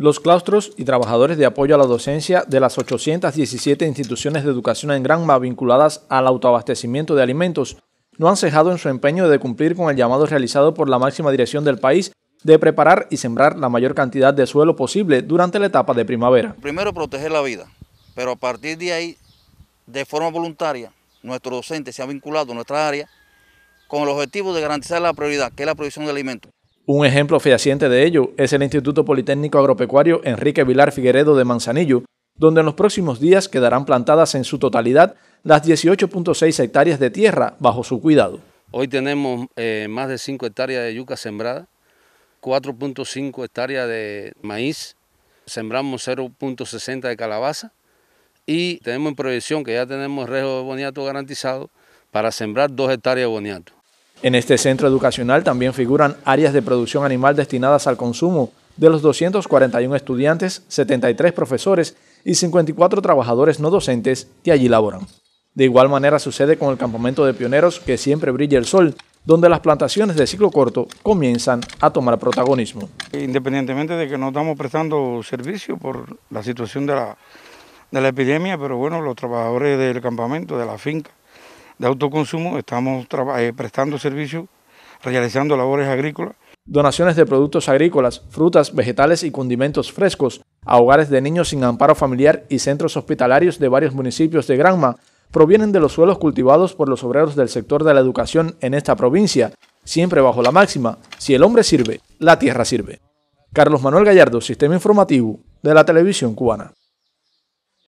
Los claustros y trabajadores de apoyo a la docencia de las 817 instituciones de educación en Granma vinculadas al autoabastecimiento de alimentos no han cejado en su empeño de cumplir con el llamado realizado por la máxima dirección del país de preparar y sembrar la mayor cantidad de suelo posible durante la etapa de primavera. Primero proteger la vida, pero a partir de ahí, de forma voluntaria, nuestro docente se ha vinculado a nuestra área con el objetivo de garantizar la prioridad, que es la provisión de alimentos. Un ejemplo fehaciente de ello es el Instituto Politécnico Agropecuario Enrique Vilar Figueredo de Manzanillo, donde en los próximos días quedarán plantadas en su totalidad las 18.6 hectáreas de tierra bajo su cuidado. Hoy tenemos eh, más de 5 hectáreas de yuca sembrada, 4.5 hectáreas de maíz, sembramos 0.60 de calabaza y tenemos en proyección que ya tenemos rejo de boniato garantizado para sembrar 2 hectáreas de boniato. En este centro educacional también figuran áreas de producción animal destinadas al consumo de los 241 estudiantes, 73 profesores y 54 trabajadores no docentes que allí laboran. De igual manera sucede con el campamento de pioneros que siempre brilla el sol, donde las plantaciones de ciclo corto comienzan a tomar protagonismo. Independientemente de que no estamos prestando servicio por la situación de la, de la epidemia, pero bueno, los trabajadores del campamento, de la finca, de autoconsumo, estamos eh, prestando servicios, realizando labores agrícolas. Donaciones de productos agrícolas, frutas, vegetales y condimentos frescos a hogares de niños sin amparo familiar y centros hospitalarios de varios municipios de Granma provienen de los suelos cultivados por los obreros del sector de la educación en esta provincia, siempre bajo la máxima, si el hombre sirve, la tierra sirve. Carlos Manuel Gallardo, Sistema Informativo de la Televisión Cubana.